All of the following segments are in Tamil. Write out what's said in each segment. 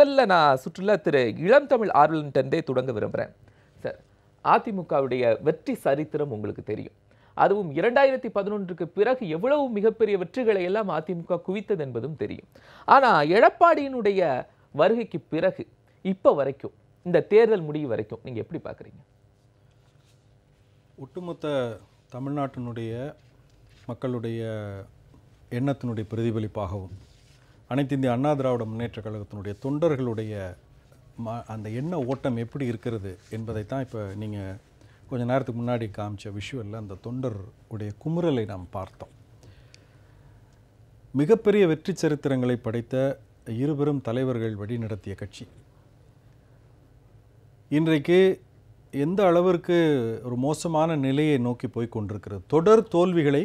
முதல்ல நான் சுற்றுலா திரு இளம் தமிழ் ஆர்வலன்டே தொடங்க விரும்புகிறேன் சார் அதிமுகவுடைய வெற்றி சரித்திரம் உங்களுக்கு தெரியும் அதுவும் இரண்டாயிரத்தி பதினொன்றுக்கு பிறகு எவ்வளவு மிகப்பெரிய வெற்றிகளை எல்லாம் அதிமுக குவித்தது என்பதும் தெரியும் ஆனால் எடப்பாடியினுடைய வருகைக்கு பிறகு இப்போ வரைக்கும் இந்த தேர்தல் முடிவு வரைக்கும் நீங்கள் எப்படி பார்க்குறீங்க ஒட்டுமொத்த தமிழ்நாட்டினுடைய மக்களுடைய எண்ணத்தினுடைய பிரதிபலிப்பாகவும் அனைத்து இந்திய அண்ணா திராவிட முன்னேற்றக் கழகத்தினுடைய தொண்டர்களுடைய ம அந்த எண்ண ஓட்டம் எப்படி இருக்கிறது என்பதை தான் இப்போ நீங்கள் கொஞ்சம் நேரத்துக்கு முன்னாடி காமிச்ச விஷுவலில் அந்த தொண்டருடைய குமுறலை நாம் பார்த்தோம் மிகப்பெரிய வெற்றி சரித்திரங்களை படைத்த இருபெரும் தலைவர்கள் வழிநடத்திய கட்சி இன்றைக்கு எந்த அளவிற்கு ஒரு மோசமான நிலையை நோக்கி போய் கொண்டிருக்கிறது தொடர் தோல்விகளை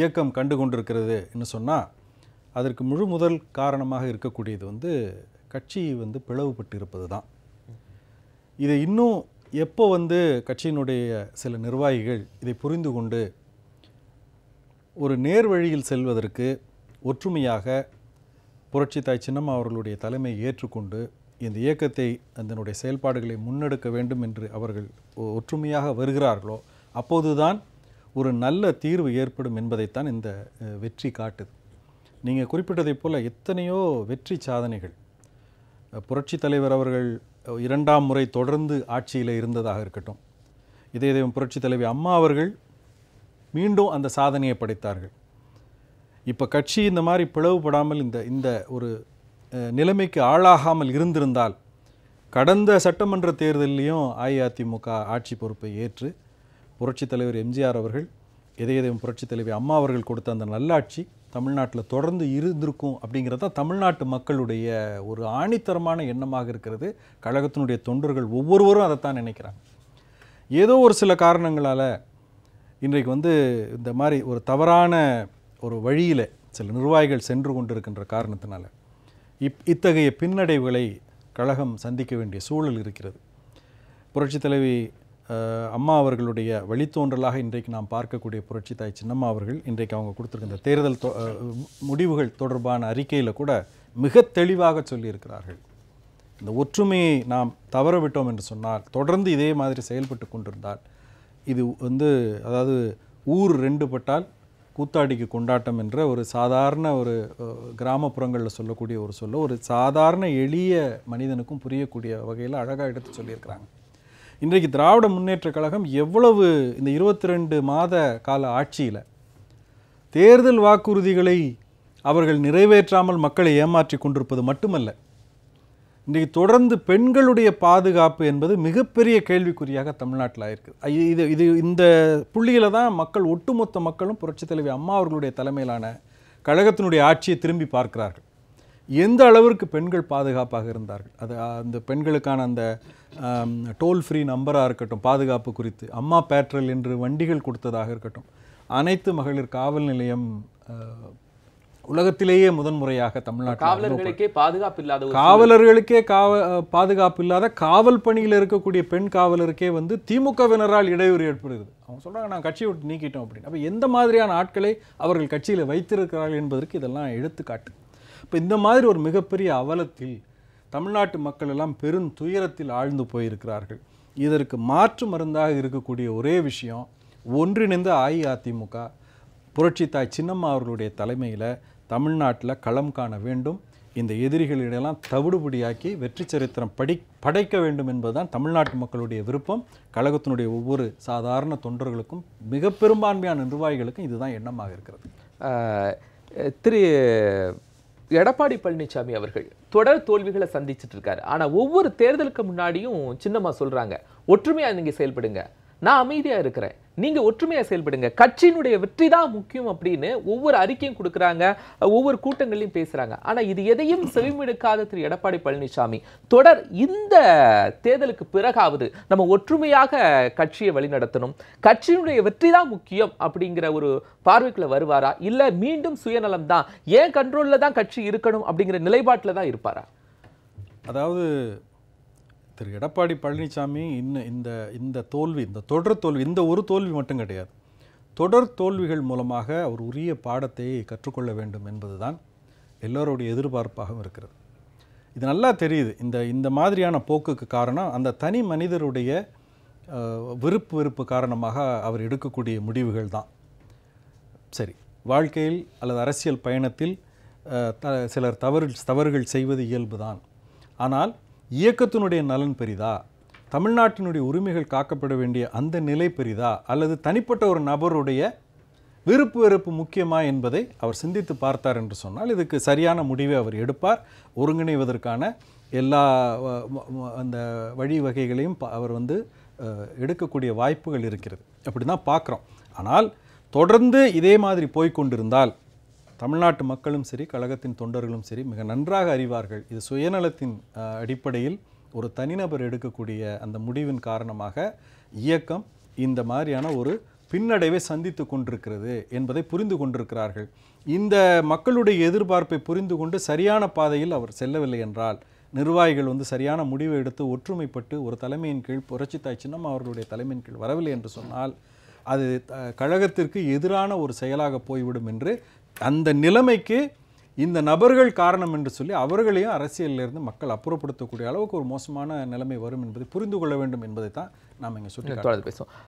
இயக்கம் கண்டு கொண்டிருக்கிறது சொன்னால் அதற்கு முழு முதல் காரணமாக இருக்கக்கூடியது வந்து கட்சி வந்து பிளவுபட்டு இருப்பது தான் இதை இன்னும் எப்போ வந்து கட்சியினுடைய சில நிர்வாகிகள் இதை புரிந்து கொண்டு ஒரு நேர் வழியில் செல்வதற்கு ஒற்றுமையாக புரட்சி தாய் சின்னம்மா அவர்களுடைய தலைமை ஏற்றுக்கொண்டு இந்த இயக்கத்தை அதனுடைய செயல்பாடுகளை முன்னெடுக்க வேண்டும் என்று அவர்கள் ஒற்றுமையாக வருகிறார்களோ அப்போதுதான் ஒரு நல்ல தீர்வு ஏற்படும் என்பதைத்தான் இந்த வெற்றி காட்டுது நீங்கள் குறிப்பிட்டதைப் போல் எத்தனையோ வெற்றி சாதனைகள் புரட்சி தலைவர் அவர்கள் இரண்டாம் முறை தொடர்ந்து ஆட்சியில் இருந்ததாக இருக்கட்டும் இதே தெய்வம் புரட்சி தலைவி அம்மா அவர்கள் மீண்டும் அந்த சாதனையை படைத்தார்கள் இப்போ கட்சி இந்த மாதிரி பிளவுபடாமல் இந்த இந்த ஒரு நிலைமைக்கு ஆளாகாமல் இருந்திருந்தால் கடந்த சட்டமன்ற தேர்தலையும் அஇஅதிமுக ஆட்சி பொறுப்பை ஏற்று புரட்சித் தலைவர் எம்ஜிஆர் அவர்கள் எதையதையும் புரட்சித் தலைவி அம்மா அவர்கள் கொடுத்த அந்த நல்லாட்சி தமிழ்நாட்டில் தொடர்ந்து இருந்திருக்கும் அப்படிங்கிறது தான் தமிழ்நாட்டு மக்களுடைய ஒரு ஆணித்தரமான எண்ணமாக இருக்கிறது கழகத்தினுடைய தொண்டர்கள் ஒவ்வொருவரும் அதைத்தான் நினைக்கிறாங்க ஏதோ ஒரு சில காரணங்களால் இன்றைக்கு வந்து இந்த மாதிரி ஒரு தவறான ஒரு வழியில் சில நிர்வாகிகள் சென்று கொண்டிருக்கின்ற காரணத்தினால இப் இத்தகைய பின்னடைவுகளை கழகம் சந்திக்க வேண்டிய சூழல் இருக்கிறது புரட்சித் தலைவி அம்மா அவர்களுடைய வழித்தோன்றலாக இன்றைக்கு நாம் பார்க்கக்கூடிய புரட்சி தாய் சின்னம்மா அவர்கள் இன்றைக்கு அவங்க கொடுத்துருக்கிற தேர்தல் முடிவுகள் தொடர்பான அறிக்கையில் கூட மிக தெளிவாக சொல்லியிருக்கிறார்கள் இந்த ஒற்றுமையை நாம் தவற விட்டோம் என்று சொன்னால் தொடர்ந்து இதே மாதிரி செயல்பட்டு கொண்டிருந்தால் இது வந்து அதாவது ஊர் ரெண்டு பட்டால் கூத்தாடிக்கு கொண்டாட்டம் என்ற ஒரு சாதாரண ஒரு கிராமப்புறங்களில் சொல்லக்கூடிய ஒரு சொல்ல ஒரு சாதாரண எளிய மனிதனுக்கும் புரியக்கூடிய வகையில் அழகாக எடுத்து சொல்லியிருக்கிறாங்க இன்றைக்கு திராவிட முன்னேற்ற கழகம் எவ்வளவு இந்த இருபத்தி ரெண்டு மாத கால ஆட்சியில் தேர்தல் வாக்குறுதிகளை அவர்கள் நிறைவேற்றாமல் மக்களை ஏமாற்றி கொண்டிருப்பது மட்டுமல்ல இன்றைக்கு தொடர்ந்து பெண்களுடைய பாதுகாப்பு என்பது மிகப்பெரிய கேள்விக்குறியாக தமிழ்நாட்டில் ஆயிருக்குது இது இது இந்த புள்ளியில் தான் மக்கள் ஒட்டுமொத்த மக்களும் புரட்சித் தலைவி அம்மா அவர்களுடைய தலைமையிலான கழகத்தினுடைய ஆட்சியை திரும்பி பார்க்கிறார்கள் எந்த அளவிற்கு பெண்கள் பாதுகாப்பாக இருந்தார்கள் அது அந்த பெண்களுக்கான அந்த டோல் ஃப்ரீ நம்பராக இருக்கட்டும் பாதுகாப்பு குறித்து அம்மா பேட்ரல் என்று வண்டிகள் கொடுத்ததாக இருக்கட்டும் அனைத்து மகளிர் காவல் நிலையம் உலகத்திலேயே முதன்முறையாக தமிழ்நாட்டில் காவலர்களுக்கே பாதுகாப்பு இல்லாத காவலர்களுக்கே காவ பாதுகாப்பு இல்லாத காவல் பணியில் இருக்கக்கூடிய பெண் காவலருக்கே வந்து திமுகவினரால் இடையூறு ஏற்படுகிறது அவங்க சொல்கிறாங்க நான் கட்சியை விட்டு நீக்கிட்டோம் அப்படின்னு அப்போ எந்த மாதிரியான ஆட்களை அவர்கள் கட்சியில் வைத்திருக்கிறார்கள் என்பதற்கு இதெல்லாம் எடுத்துக்காட்டு இப்போ இந்த மாதிரி ஒரு மிகப்பெரிய அவலத்தில் தமிழ்நாட்டு மக்கள் எல்லாம் பெரும் துயரத்தில் ஆழ்ந்து போயிருக்கிறார்கள் இதற்கு மாற்று மருந்தாக இருக்கக்கூடிய ஒரே விஷயம் ஒன்றிணைந்த அஇஅதிமுக புரட்சித்தாய் சின்னம்மா அவர்களுடைய தலைமையில் தமிழ்நாட்டில் களம் காண வேண்டும் இந்த எதிரிகளிடையெல்லாம் தவிடுபடியாக்கி வெற்றி சரித்திரம் படி படைக்க வேண்டும் என்பதுதான் தமிழ்நாட்டு மக்களுடைய விருப்பம் கழகத்தினுடைய ஒவ்வொரு சாதாரண தொண்டர்களுக்கும் மிக பெரும்பான்மையான நிர்வாகிகளுக்கும் இதுதான் எண்ணமாக இருக்கிறது திரு எடப்பாடி பழனிசாமி அவர்கள் தொடர் தோல்விகளை சந்திச்சுட்டு இருக்காரு ஆனால் ஒவ்வொரு தேர்தலுக்கு முன்னாடியும் சின்னம்மா சொல்கிறாங்க ஒற்றுமையாக நீங்கள் செயல்படுங்க நான் அமைதியாக இருக்கிறேன் நீங்கள் ஒற்றுமையாக செயல்படுங்க கட்சியினுடைய வெற்றி தான் முக்கியம் அப்படின்னு ஒவ்வொரு அறிக்கையும் கொடுக்குறாங்க ஒவ்வொரு கூட்டங்களையும் பேசுகிறாங்க ஆனால் இது எதையும் செவிமெடுக்காத திரு எடப்பாடி பழனிசாமி தொடர் இந்த தேர்தலுக்கு பிறகாவது நம்ம ஒற்றுமையாக கட்சியை வழிநடத்தணும் கட்சியினுடைய வெற்றி தான் முக்கியம் அப்படிங்கிற ஒரு பார்வைக்குள்ளே வருவாரா இல்லை மீண்டும் சுயநலம் தான் ஏன் கண்ட்ரோலில் தான் கட்சி இருக்கணும் அப்படிங்கிற நிலைப்பாட்டில் தான் இருப்பாரா அதாவது திரு எடப்பாடி பழனிசாமி இன்னும் இந்த இந்த தோல்வி இந்த தொடர் தோல்வி இந்த ஒரு தோல்வி மட்டும் கிடையாது தொடர் தோல்விகள் மூலமாக அவர் உரிய பாடத்தை கற்றுக்கொள்ள வேண்டும் என்பது தான் எல்லோருடைய எதிர்பார்ப்பாகவும் இருக்கிறது இது நல்லா தெரியுது இந்த இந்த மாதிரியான போக்குக்கு காரணம் அந்த தனி மனிதருடைய விருப்பு வெறுப்பு காரணமாக அவர் எடுக்கக்கூடிய முடிவுகள் தான் சரி வாழ்க்கையில் அல்லது அரசியல் பயணத்தில் த சிலர் தவறு தவறுகள் செய்வது இயல்பு தான் ஆனால் இயக்கத்தினுடைய நலன் பெரிதா தமிழ்நாட்டினுடைய உரிமைகள் காக்கப்பட வேண்டிய அந்த நிலை பெரிதா அல்லது தனிப்பட்ட ஒரு நபருடைய விருப்பு வெறுப்பு முக்கியமா என்பதை அவர் சிந்தித்து பார்த்தார் என்று சொன்னால் இதுக்கு சரியான முடிவை அவர் எடுப்பார் ஒருங்கிணைவதற்கான எல்லா அந்த வழிவகைகளையும் அவர் வந்து எடுக்கக்கூடிய வாய்ப்புகள் இருக்கிறது அப்படி தான் பார்க்குறோம் ஆனால் தொடர்ந்து இதே மாதிரி போய்கொண்டிருந்தால் தமிழ்நாட்டு மக்களும் சரி கழகத்தின் தொண்டர்களும் சரி மிக நன்றாக அறிவார்கள் இது சுயநலத்தின் அடிப்படையில் ஒரு தனிநபர் எடுக்கக்கூடிய அந்த முடிவின் காரணமாக இயக்கம் இந்த மாதிரியான ஒரு பின்னடைவை சந்தித்து கொண்டிருக்கிறது என்பதை புரிந்து கொண்டிருக்கிறார்கள் இந்த மக்களுடைய எதிர்பார்ப்பை புரிந்து கொண்டு சரியான பாதையில் அவர் செல்லவில்லை என்றால் நிர்வாகிகள் வந்து சரியான முடிவை எடுத்து ஒற்றுமைப்பட்டு ஒரு தலைமையின் கீழ் புரட்சி தாய் சின்னம் அவர்களுடைய தலைமையின் கீழ் வரவில்லை என்று சொன்னால் அது கழகத்திற்கு எதிரான ஒரு செயலாக போய்விடும் என்று அந்த நிலைமைக்கு இந்த நபர்கள் காரணம் என்று சொல்லி அவர்களையும் அரசியலிருந்து மக்கள் அப்புறப்படுத்தக்கூடிய அளவுக்கு ஒரு மோசமான நிலைமை வரும் என்பதை புரிந்து கொள்ள வேண்டும் என்பதை தான் நாம் இங்கே சுற்றி பேசுவோம்